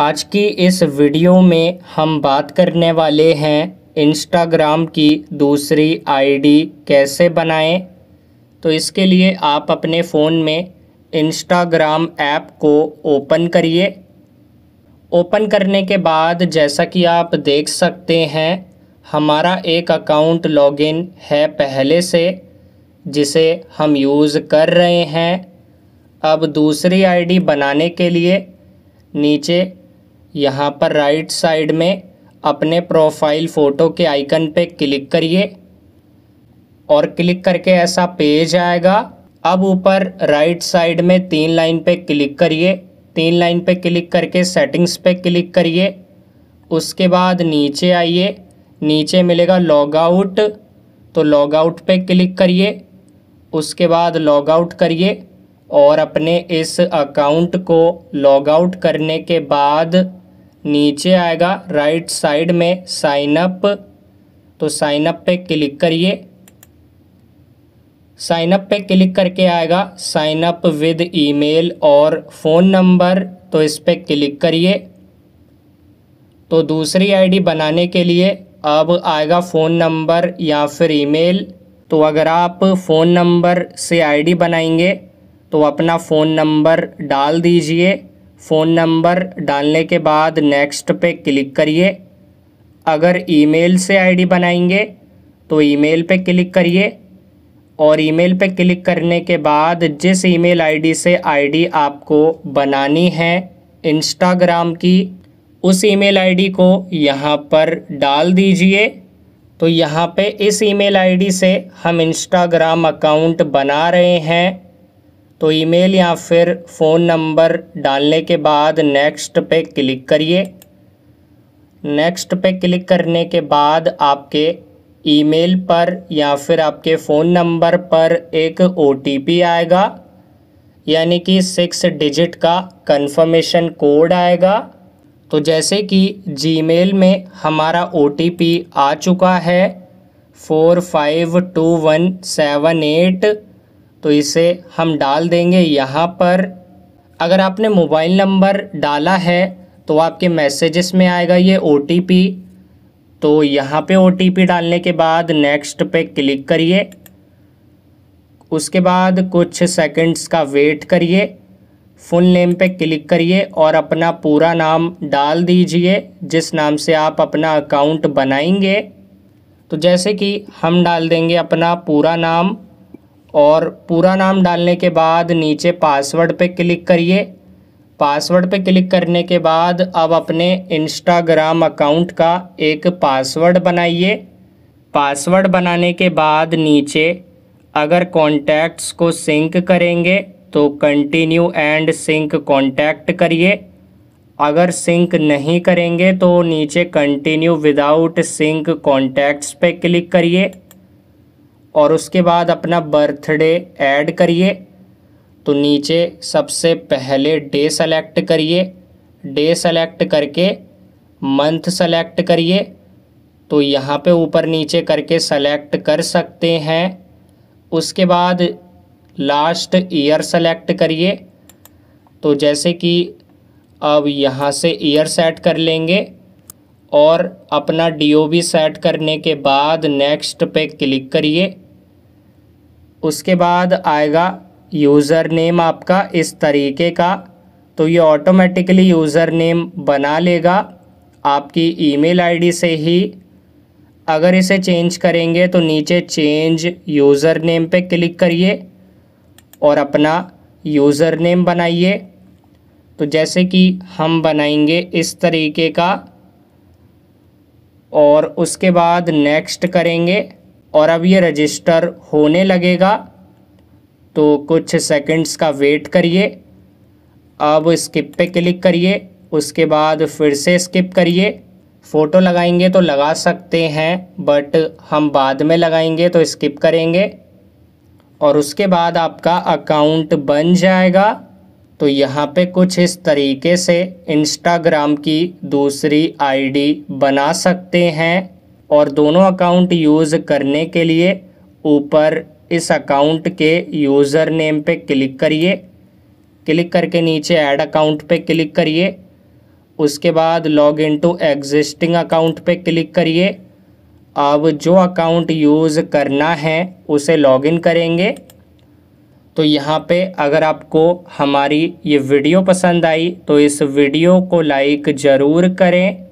आज की इस वीडियो में हम बात करने वाले हैं इंस्टाग्राम की दूसरी आईडी कैसे बनाएं तो इसके लिए आप अपने फ़ोन में इंस्टाग्राम ऐप को ओपन करिए ओपन करने के बाद जैसा कि आप देख सकते हैं हमारा एक अकाउंट लॉगिन है पहले से जिसे हम यूज़ कर रहे हैं अब दूसरी आईडी बनाने के लिए नीचे यहाँ पर राइट साइड में अपने प्रोफाइल फ़ोटो के आइकन पे क्लिक करिए और क्लिक करके ऐसा पेज आएगा अब ऊपर राइट साइड में तीन लाइन पे क्लिक करिए तीन लाइन पे क्लिक करके सेटिंग्स पे क्लिक करिए उसके बाद नीचे आइए नीचे मिलेगा लॉग आउट तो लॉग आउट पे क्लिक करिए उसके बाद लॉगआउट करिए और अपने इस अकाउंट को लॉगआउट करने के बाद नीचे आएगा राइट साइड में साइन अप तो साइन अप पे क्लिक करिए साइन अप पे क्लिक करके आएगा साइन अप विद ईमेल और फ़ोन नंबर तो इस पर क्लिक करिए तो दूसरी आईडी बनाने के लिए अब आएगा फ़ोन नंबर या फिर ईमेल तो अगर आप फ़ोन नंबर से आईडी बनाएंगे तो अपना फ़ोन नंबर डाल दीजिए फ़ोन नंबर डालने के बाद नेक्स्ट पे क्लिक करिए अगर ईमेल से आईडी बनाएंगे तो ईमेल पे क्लिक करिए और ईमेल पे क्लिक करने के बाद जिस ईमेल आईडी से आईडी आपको बनानी है इंस्टाग्राम की उस ईमेल आईडी को यहाँ पर डाल दीजिए तो यहाँ पे इस ईमेल आईडी से हम इंस्टाग्राम अकाउंट बना रहे हैं तो ईमेल या फिर फ़ोन नंबर डालने के बाद नेक्स्ट पे क्लिक करिए नेक्स्ट पे क्लिक करने के बाद आपके ईमेल पर या फिर आपके फ़ोन नंबर पर एक ओ आएगा यानी कि सिक्स डिजिट का कंफर्मेशन कोड आएगा तो जैसे कि जीमेल में हमारा ओ आ चुका है four five two one seven eight तो इसे हम डाल देंगे यहाँ पर अगर आपने मोबाइल नंबर डाला है तो आपके मैसेजेस में आएगा ये ओ तो यहाँ पे ओ डालने के बाद नेक्स्ट पे क्लिक करिए उसके बाद कुछ सेकंड्स का वेट करिए फुल नेम पे क्लिक करिए और अपना पूरा नाम डाल दीजिए जिस नाम से आप अपना अकाउंट बनाएंगे तो जैसे कि हम डाल देंगे अपना पूरा नाम और पूरा नाम डालने के बाद नीचे पासवर्ड पे क्लिक करिए पासवर्ड पे क्लिक करने के बाद अब अपने इंस्टाग्राम अकाउंट का एक पासवर्ड बनाइए पासवर्ड बनाने के बाद नीचे अगर कॉन्टैक्ट्स को सिंक करेंगे तो कंटिन्यू एंड सिंक कॉन्टैक्ट करिए अगर सिंक नहीं करेंगे तो नीचे कंटिन्यू विदाउट सिंक कॉन्टैक्ट्स पे क्लिक करिए और उसके बाद अपना बर्थडे ऐड करिए तो नीचे सबसे पहले डे सेलेक्ट करिए डे सेलेक्ट करके मंथ सेलेक्ट करिए तो यहाँ पे ऊपर नीचे करके सेलेक्ट कर सकते हैं उसके बाद लास्ट ईयर सेलेक्ट करिए तो जैसे कि अब यहाँ से ईयर सेट कर लेंगे और अपना डी सेट करने के बाद नेक्स्ट पे क्लिक करिए उसके बाद आएगा यूज़र नेम आपका इस तरीके का तो ये ऑटोमेटिकली यूज़र नेम बना लेगा आपकी ईमेल आईडी से ही अगर इसे चेंज करेंगे तो नीचे चेंज यूज़र नेम पे क्लिक करिए और अपना यूज़र नेम बनाइए तो जैसे कि हम बनाएंगे इस तरीके का और उसके बाद नेक्स्ट करेंगे और अब ये रजिस्टर होने लगेगा तो कुछ सेकंड्स का वेट करिए अब स्किप पे क्लिक करिए उसके बाद फिर से स्किप करिए फ़ोटो लगाएंगे तो लगा सकते हैं बट हम बाद में लगाएंगे तो स्किप करेंगे और उसके बाद आपका अकाउंट बन जाएगा तो यहाँ पे कुछ इस तरीके से इंस्टाग्राम की दूसरी आईडी बना सकते हैं और दोनों अकाउंट यूज़ करने के लिए ऊपर इस अकाउंट के यूज़र नेम पे क्लिक करिए क्लिक करके नीचे ऐड अकाउंट पे क्लिक करिए उसके बाद log in to existing account पे क्लिक करिए अब जो अकाउंट यूज़ करना है उसे लॉगिन करेंगे तो यहाँ पे अगर आपको हमारी ये वीडियो पसंद आई तो इस वीडियो को लाइक ज़रूर करें